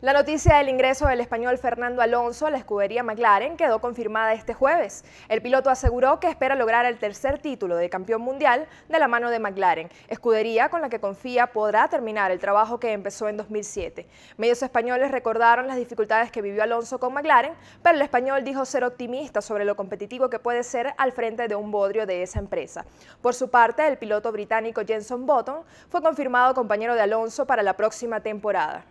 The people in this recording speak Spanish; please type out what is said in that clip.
La noticia del ingreso del español Fernando Alonso a la escudería McLaren quedó confirmada este jueves. El piloto aseguró que espera lograr el tercer título de campeón mundial de la mano de McLaren, escudería con la que confía podrá terminar el trabajo que empezó en 2007. Medios españoles recordaron las dificultades que vivió Alonso con McLaren, pero el español dijo ser optimista sobre lo competitivo que puede ser al frente de un bodrio de esa empresa. Por su parte, el piloto británico Jenson Button fue confirmado compañero de Alonso para la próxima temporada.